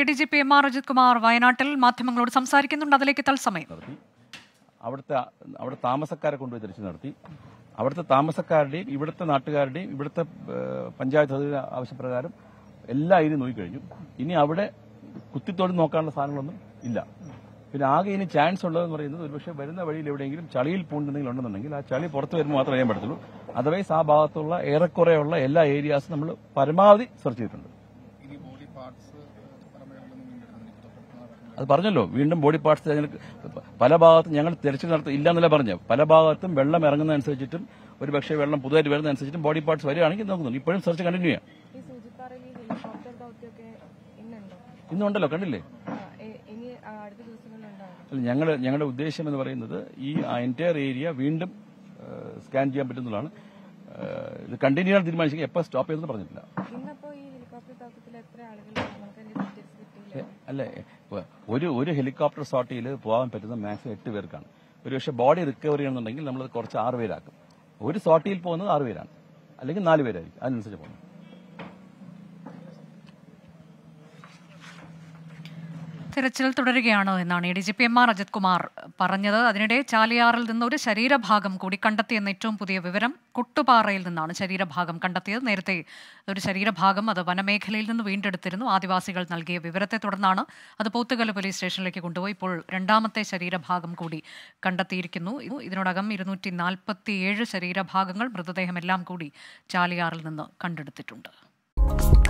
A D G P M R Ajith Kumar വയനാട്ടിൽ മാധ്യമങ്ങളോട് സംസാരിക്കുന്നുണ്ട് അതിലേക്ക് തത്സമയം അവിടുത്തെ അവിടെ താമസക്കാരെ കൊണ്ടുപോയി തിരിച്ചു നടത്തി അവിടുത്തെ താമസക്കാരുടെയും ഇവിടുത്തെ നാട്ടുകാരുടെയും ഇവിടുത്തെ പഞ്ചായത്ത് അധികൃത ആവശ്യപ്രകാരം എല്ലാ ഇനി നോക്കിക്കഴിഞ്ഞു ഇനി അവിടെ കുത്തിത്തോടി നോക്കാനുള്ള സാധനങ്ങളൊന്നും ഇല്ല പിന്നെ ആകെ ഇനി ചാൻസ് ഉള്ളതെന്ന് പറയുന്നത് ഒരുപക്ഷെ വരുന്ന വഴിയിൽ എവിടെയെങ്കിലും ചളിയിൽ പൂണ്ടെന്തെങ്കിലും ഉണ്ടെന്നുണ്ടെങ്കിൽ ആ ചളി പുറത്ത് വരുമ്പോൾ മാത്രമേ അറിയാൻ പറ്റത്തുള്ളൂ അതർവൈസ് ആ ഭാഗത്തുള്ള ഏറെക്കുറെയുള്ള എല്ലാ ഏരിയാസും നമ്മൾ പരമാവധി സെർച്ച് ചെയ്തിട്ടുണ്ട് അത് പറഞ്ഞല്ലോ വീണ്ടും ബോഡി പാർട്സ് പല ഭാഗത്തും ഞങ്ങൾ തിരച്ചിൽ നടത്തി ഇല്ല എന്നല്ല പറഞ്ഞു പല ഭാഗത്തും വെള്ളം ഇറങ്ങുന്നതനുസരിച്ചിട്ടും ഒരു പക്ഷേ വെള്ളം പുതുതായിട്ട് വരുന്നതനുസരിച്ചിട്ടും ബോഡി പാർട്സ് വരികയാണെങ്കിൽ നോക്കുന്നു ഇപ്പോഴും സെർച്ച് കണ്ടിന്യൂ ചെയ്യാം ഇന്നുണ്ടല്ലോ കണ്ടില്ലേ ഞങ്ങൾ ഞങ്ങളുടെ ഉദ്ദേശം എന്ന് പറയുന്നത് ഈ എൻറ്റയർ ഏരിയ വീണ്ടും സ്കാൻ ചെയ്യാൻ പറ്റുന്നതാണ് ഇത് കണ്ടിന്യൂ ആണ് തീരുമാനിച്ചെങ്കിൽ എപ്പോൾ സ്റ്റോപ്പ് ചെയ്തെന്ന് പറഞ്ഞിട്ടില്ല അല്ലെ ഒരു ഒരു ഹെലികോപ്റ്റർ സോട്ടിയിൽ പോകാൻ പറ്റുന്ന മാക്സിമം എട്ട് പേർക്കാണ് പക്ഷെ ബോഡി റിക്കവർ ചെയ്യണമെന്നുണ്ടെങ്കിൽ നമ്മൾ കുറച്ച് ആറ് പേരാക്കും ഒരു സോട്ടിയിൽ പോകുന്നത് ആറ് പേരാണ് അല്ലെങ്കിൽ നാല് പേരായിരിക്കും അതിനനുസരിച്ച് പോകുന്നത് തിരച്ചിൽ തുടരുകയാണ് എന്നാണ് D G P M R Ajith Kumar പറഞ്ഞത് അതിനിടെ ചാലിയാറിൽ നിന്ന് ഒരു ശരീരഭാഗം കൂടി കണ്ടെത്തിയെന്ന ഏറ്റവും പുതിയ വിവരം കുട്ടുപാറയിൽ നിന്നാണ് ശരീരഭാഗം കണ്ടെത്തിയത് നേരത്തെ ഒരു ശരീരഭാഗം അത് വനമേഖലയിൽ നിന്ന് വീണ്ടെടുത്തിരുന്നു ആദിവാസികൾ നൽകിയ വിവരത്തെ തുടർന്നാണ് അത് പോത്തുകല പോലീസ് സ്റ്റേഷനിലേക്ക് കൊണ്ടുപോയി ഇപ്പോൾ രണ്ടാമത്തെ ശരീരഭാഗം കൂടി കണ്ടെത്തിയിരിക്കുന്നു ഇതിനോടകം ഇരുന്നൂറ്റി നാൽപ്പത്തിയേഴ് ശരീരഭാഗങ്ങൾ മൃതദേഹമെല്ലാം കൂടി ചാലിയാറിൽ നിന്ന് കണ്ടെടുത്തിട്ടുണ്ട്